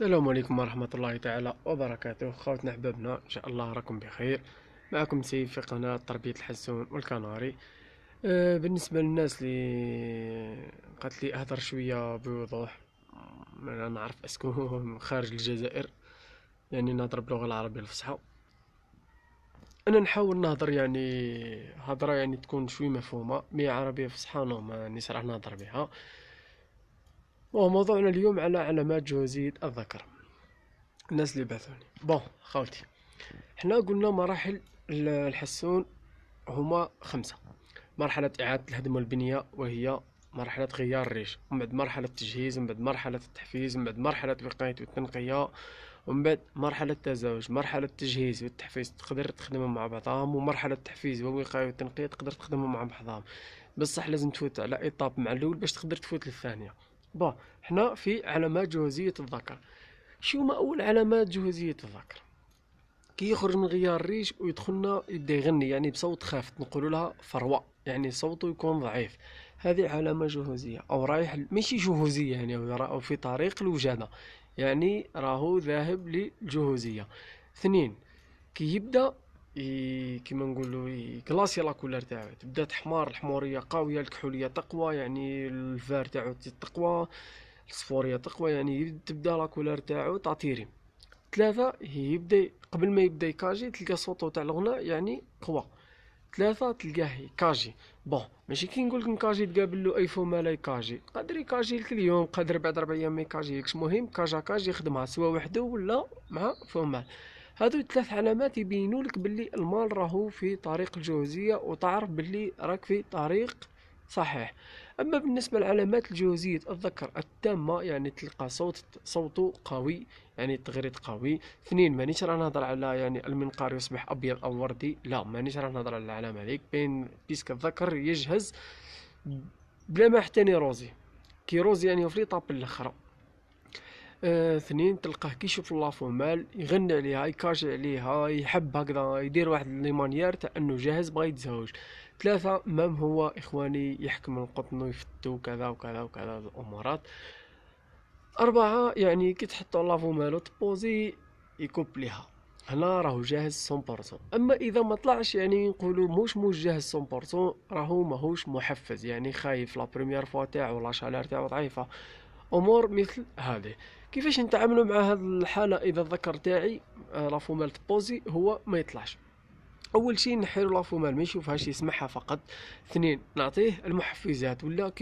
السلام عليكم ورحمة الله تعالى وبركاته خوتنا أحبابنا إن شاء الله راكم بخير معكم سيف في قناة تربية الحسون والكناري آه بالنسبة للناس اللي قالت لي أهضر شوية بوضوح أنا نعرف أسكن خارج الجزائر يعني نهضر باللغة العربية الفصحى أنا نحاول نهضر يعني هضرة يعني تكون شوي مفهومة مي عربية فصحى ما نسرح يعني راح نهضر بها وموضوعنا موضوعنا اليوم على علامات جوازية الذكر الناس اللي بعثوني بون خاوتي حنا قلنا مراحل الحسون هما خمسة مرحلة إعادة الهدم والبنية وهي مرحلة غيار الريش ومن بعد مرحلة التجهيز ومن بعد مرحلة التحفيز ومن بعد مرحلة وقاية والتنقية ومن بعد مرحلة التزاوج مرحلة التجهيز والتحفيز تقدر تخدمهم مع بعضهم ومرحلة التحفيز والوقاية والتنقية تقدر تخدمهم مع بعضهم بصح لازم تفوت على إيطاب مع الأول باش تقدر تفوت للثانية بون حنا في علامات جهوزية الذكر شو ما أول علامات جهوزية الذكر يخرج من غيار الريش ويدخلنا يبدا يغني يعني بصوت خافت نقولوا لها فروة يعني صوته يكون ضعيف هذه علامة جهوزية أو رايح ماشي جهوزية يعني راهو في طريق الوجادة يعني راهو ذاهب للجهوزية اثنين كي يبدا كيما نقولوا يكلاسي لا كولار تاعو تبدا تحمر الحموريه قويه الكحوليه تقوى يعني الفار تاعو تقوى الصفوريه تقوى يعني تبدا لا كولار تاعو تعطيري ثلاثة يبدا قبل ما يبدا يكاجي تلقى صوتو تاع الغناء يعني قوى ثلاثة تلقاه كاجي بون ماشي كي نقولك كاجي تقابل له اي فوما لا يكاجي قادر يكاجي لك اليوم قادر بعد ربع ايام ما يكاجيكش المهم كاجا كاجي يخدمها سوا وحده ولا مع فومال هادو الثلاث علامات يبينوا لك باللي المال راهو في طريق الجوزيه وتعرف باللي راك في طريق صحيح اما بالنسبه لعلامات الجوزيه الذكر التامه يعني تلقى صوت صوته قوي يعني تغريد قوي اثنين مانيش راه نهضر على يعني المنقار يصبح ابيض او وردي لا مانيش راه نهضر على العلامه هذيك بين بيسك الذكر يجهز بلا ما حتى نيروزي كيروزي يعني في ليطاب الاخرى آه، اثنين آه تلقاه كيشوف مال يغني عليها يكاجي عليها يحب هكذا يدير واحد لي مانيير تاع انه جاهز بغا يتزوج ثلاثة مام هو اخواني يحكم القطن يفتو كذا وكذا وكذا الامارات أربعة يعني كي تحطو لافو مالو تبوزي يكوب ليها هنا راهو جاهز 100% اما اذا ما طلعش يعني نقولوا موش موش جاهز 100% راهو ماهوش محفز يعني خايف لا بروميير فوا تاعو لا شالير تاعو ضعيفه امور مثل هذه كيفاش نتعاملوا مع هذه الحاله اذا الذكر تاعي آه، لافو مال تبوزي هو ما يطلعش اول شيء نحيروا لافو مال ما يشوفهاش يسمعها فقط اثنين نعطيه المحفزات ولا